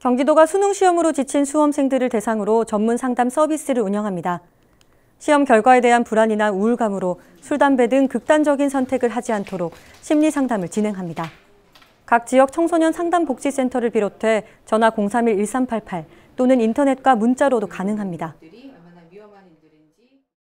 경기도가 수능 시험으로 지친 수험생들을 대상으로 전문 상담 서비스를 운영합니다. 시험 결과에 대한 불안이나 우울감으로 술, 담배 등 극단적인 선택을 하지 않도록 심리 상담을 진행합니다. 각 지역 청소년 상담복지센터를 비롯해 전화 031-1388 또는 인터넷과 문자로도 가능합니다.